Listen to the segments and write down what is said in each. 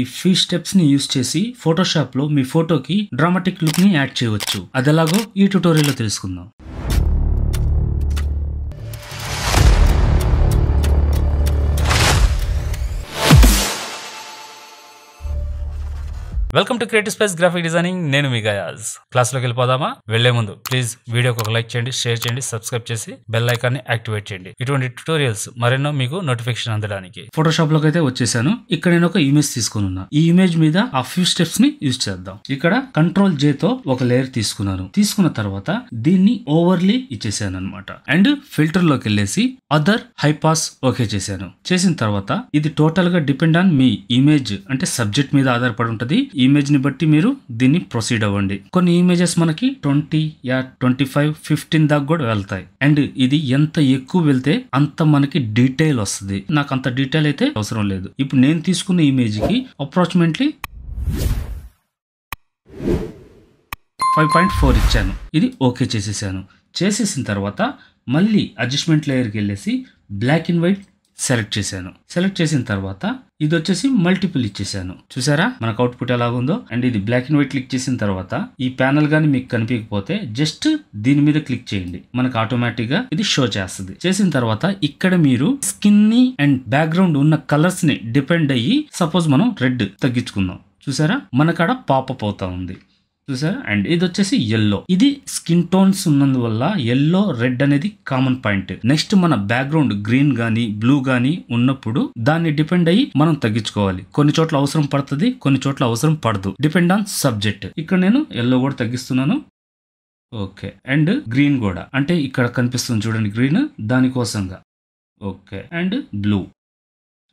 ఈ few steps ని use చేసి ఫోటోషాప్ లో మీ ఫోటోకి డ్రామాటిక్ లుక్ ని యాడ్ చేయవచ్చు అదెలాగో ఈ ట్యూటోరియల్ లో తెలుసుకుందాం welcome to creative space graphic designing నేను మీ గయాజ్ క్లాస్లోకి వెళ్ళిపోదామా వెళ్లే ముందు ప్లీజ్ వీడియోకి ఒక లైక్ చేయండి షేర్ చేయండి సబ్స్క్రైబ్ చేసి బెల్ ఐకాన్ని యాక్టివేట్ చేయండి ఇటువంటి ట్యూటోరియల్స్ మరెన్నో మీకు నోటిఫికేషన్ అందడానికి ఫోటోషాప్ లోకి అయితే వచ్చేసాను ఇక్కడ నేను ఒక ఇమేజ్ తీసుకున్నా ఈ ఇమేజ్ మీద ఆ ఫ్యూ స్టెప్స్ ని యూజ్ చేద్దాం ఇక్కడ కంట్రోల్ జే తో ఒక లేయర్ తీసుకున్నాను తీసుకున్న తర్వాత దీన్ని ఓవర్లీ ఇచ్చేసాను అనమాట అండ్ ఫిల్టర్ లోకి వెళ్ళేసి అదర్ హైపాస్ ఓకే చేశాను చేసిన తర్వాత ఇది టోటల్ గా డిపెండ్ ఆన్ మీ ఇమేజ్ అంటే సబ్జెక్ట్ మీద ఆధారపడి ఉంటుంది ఇమేజ్ని బట్టి మీరు దీన్ని ప్రొసీడ్ అవ్వండి కొన్ని ఇమేజెస్ మనకి ట్వంటీ యా ట్వంటీ ఫైవ్ ఫిఫ్టీన్ దాకా కూడా వెళ్తాయి అండ్ ఇది ఎంత ఎక్కువ వెళ్తే అంత మనకి డీటెయిల్ వస్తుంది నాకు అంత డీటెయిల్ అయితే అవసరం లేదు ఇప్పుడు నేను తీసుకున్న ఇమేజ్కి అప్రాక్సిమేట్లీ ఫైవ్ పాయింట్ ఫోర్ ఇచ్చాను ఇది ఓకే చేసేసాను చేసేసిన తర్వాత మళ్ళీ అడ్జస్ట్మెంట్ లేయర్కి వెళ్ళేసి బ్లాక్ అండ్ వైట్ సెలెక్ట్ చేశాను సెలెక్ట్ చేసిన తర్వాత ఇది వచ్చేసి మల్టిపుల్ ఇచ్చేసాను చూసారా మనకు అవుట్పుట్ ఉందో అండ్ ఇది బ్లాక్ అండ్ వైట్ క్లిక్ చేసిన తర్వాత ఈ ప్యానల్ కానీ మీకు కనిపించకపోతే జస్ట్ దీని మీద క్లిక్ చేయండి మనకు ఆటోమేటిక్ గా ఇది షో చేస్తుంది చేసిన తర్వాత ఇక్కడ మీరు స్కిన్ ని అండ్ బ్యాక్గ్రౌండ్ ఉన్న కలర్స్ ని డిపెండ్ అయ్యి సపోజ్ మనం రెడ్ తగ్గించుకుందాం చూసారా మనకాడ పాపప్ అవుతా ఉంది చూసారా అండ్ ఇది వచ్చేసి ఎల్లో ఇది స్కిన్ టోన్స్ ఉన్నందువల్ల ఎల్లో రెడ్ అనేది కామన్ పాయింట్ నెక్స్ట్ మన బ్యాక్గ్రౌండ్ గ్రీన్ గానీ బ్లూ గానీ ఉన్నప్పుడు దాన్ని డిపెండ్ అయ్యి మనం తగ్గించుకోవాలి కొన్ని చోట్ల అవసరం పడుతుంది కొన్ని చోట్ల అవసరం పడదు డిపెండ్ ఆన్ సబ్జెక్ట్ ఇక్కడ నేను ఎల్లో కూడా తగ్గిస్తున్నాను ఓకే అండ్ గ్రీన్ కూడా అంటే ఇక్కడ కనిపిస్తుంది చూడండి గ్రీన్ దానికోసంగా ఓకే అండ్ బ్లూ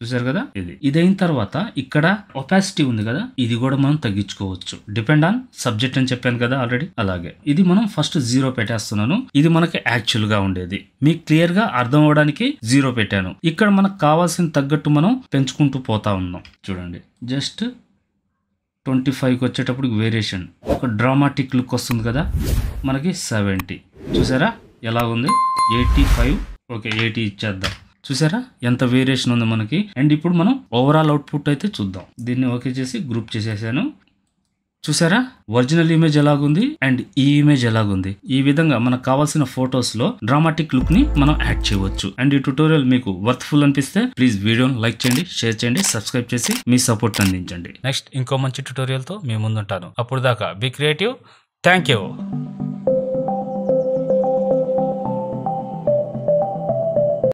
చూసారు కదా ఇది ఇదైన తర్వాత ఇక్కడ ఒపాసిటీ ఉంది కదా ఇది కూడా మనం తగ్గించుకోవచ్చు డిపెండ్ ఆన్ సబ్జెక్ట్ అని చెప్పాను కదా ఆల్రెడీ అలాగే ఇది మనం ఫస్ట్ జీరో పెట్టేస్తున్నాను ఇది మనకి యాక్చువల్ గా ఉండేది మీకు క్లియర్ గా అర్థం అవడానికి జీరో పెట్టాను ఇక్కడ మనకు కావాల్సిన తగ్గట్టు మనం పెంచుకుంటూ పోతా ఉన్నాం చూడండి జస్ట్ ట్వంటీ ఫైవ్కి వచ్చేటప్పుడు వేరియేషన్ ఒక డ్రామాటిక్ లుక్ వస్తుంది కదా మనకి సెవెంటీ చూసారా ఎలా ఉంది ఎయిటీ ఫైవ్ ఓకే ఎయిటీ ఇచ్చేద్దాం చూసారా ఎంత వేరియేషన్ ఉంది మనకి అండ్ ఇప్పుడు మనం ఓవరాల్ అవుట్పుట్ అయితే చూద్దాం దీన్ని ఓకే చేసి గ్రూప్ చేసేసాను చూసారా ఒరిజినల్ ఇమేజ్ ఎలాగుంది అండ్ ఈ ఇమేజ్ ఎలాగుంది ఈ విధంగా మనకు కావాల్సిన ఫొటోస్ లో డ్రామాటిక్ లుక్ ని మనం యాడ్ చేయవచ్చు అండ్ ఈ ట్యూటోరియల్ మీకు వర్త్ఫుల్ అనిపిస్తే ప్లీజ్ వీడియోని లైక్ చేయండి షేర్ చేయండి సబ్స్క్రైబ్ చేసి మీ సపోర్ట్ అందించండి నెక్స్ట్ ఇంకో మంచి ట్యూటోరియల్ తో మీ ముందుంటాను అప్పుడు దాకా బి క్రియేటివ్ థ్యాంక్ యూ